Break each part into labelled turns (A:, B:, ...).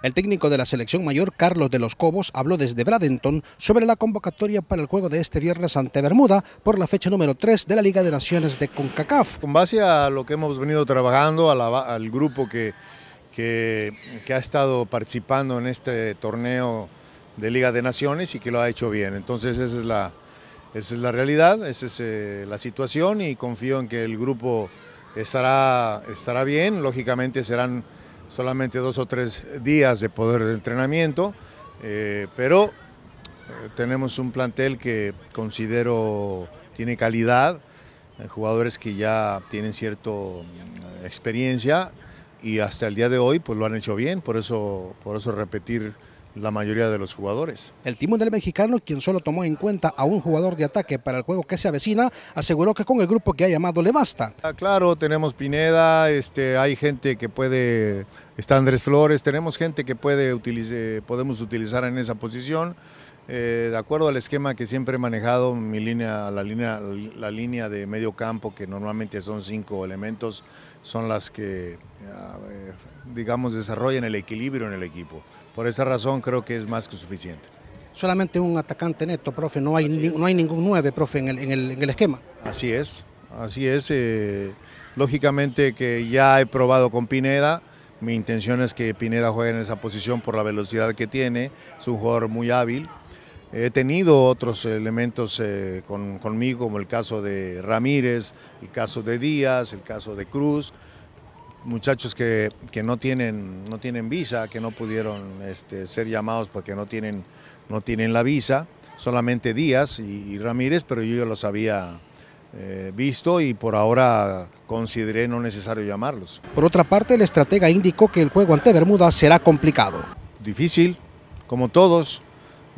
A: El técnico de la selección mayor, Carlos de los Cobos, habló desde Bradenton sobre la convocatoria para el juego de este viernes ante Bermuda por la fecha número 3 de la Liga de Naciones de CONCACAF. Con
B: base a lo que hemos venido trabajando, al grupo que, que, ha estado participando en este torneo de Liga de Naciones y que lo ha hecho bien. Entonces esa es la, es la realidad, esa es eh, la situación y confío en que el grupo estará, estará bien. Lógicamente serán solamente dos o tres días de poder de entrenamiento, eh, pero eh, tenemos un plantel que considero tiene calidad, eh, jugadores que ya tienen cierta experiencia y hasta el día de hoy pues lo han hecho bien, por eso, por eso repetir la mayoría de los jugadores. El timón del mexicano, quien solo tomó en
A: cuenta a un jugador de ataque para el juego que se avecina, aseguró que con el grupo que ha llamado le basta.
B: Ah, claro, tenemos Pineda, este, hay gente que puede, está Andrés Flores, tenemos gente que puede eh, podemos utilizar en esa posición. Eh, de acuerdo al esquema que siempre he manejado, mi línea, la, línea, la línea de medio campo, que normalmente son cinco elementos, son las que, eh, digamos, desarrollan el equilibrio en el equipo. Por esa razón creo que es más que suficiente. Solamente un atacante neto, profe, no hay, no hay ningún nueve, profe, en el, esquema. Así es, así es. Eh, lógicamente que ya he probado con Pineda, mi intención es que Pineda juegue en esa posición por la velocidad que tiene, es un jugador muy hábil, He tenido otros elementos eh, conmigo, como el caso de Ramírez, el caso de Díaz, el caso de Cruz, muchachos que, no, tienen, no tienen visa, que no pudieron este, ser llamados porque no tienen, no tienen la visa, solamente Díaz y, Ramírez, pero yo ya los había eh, visto y por ahora consideré no necesario llamarlos.
A: Por otra parte, el estratega indicó que el juego ante Bermuda será
B: complicado. Difícil, como todos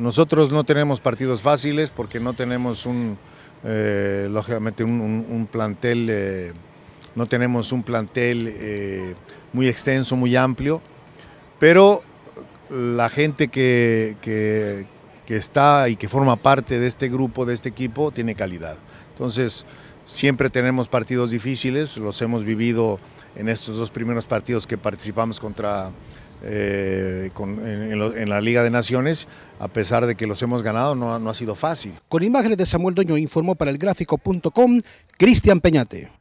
B: nosotros no tenemos partidos fáciles porque no tenemos un, eh, lógicamente, un, plantel, eh, no tenemos un plantel eh, muy extenso, muy amplio, pero la gente que, que está y que forma parte de este grupo, de este equipo, tiene calidad. Entonces, siempre tenemos partidos difíciles, los hemos vivido en estos dos primeros partidos que participamos contra eh, en, la Liga de Naciones, a pesar de que los hemos ganado, no, no ha sido fácil.
A: Con imágenes de Samuel Doño informó para el gráfico.com Cristian Peñate.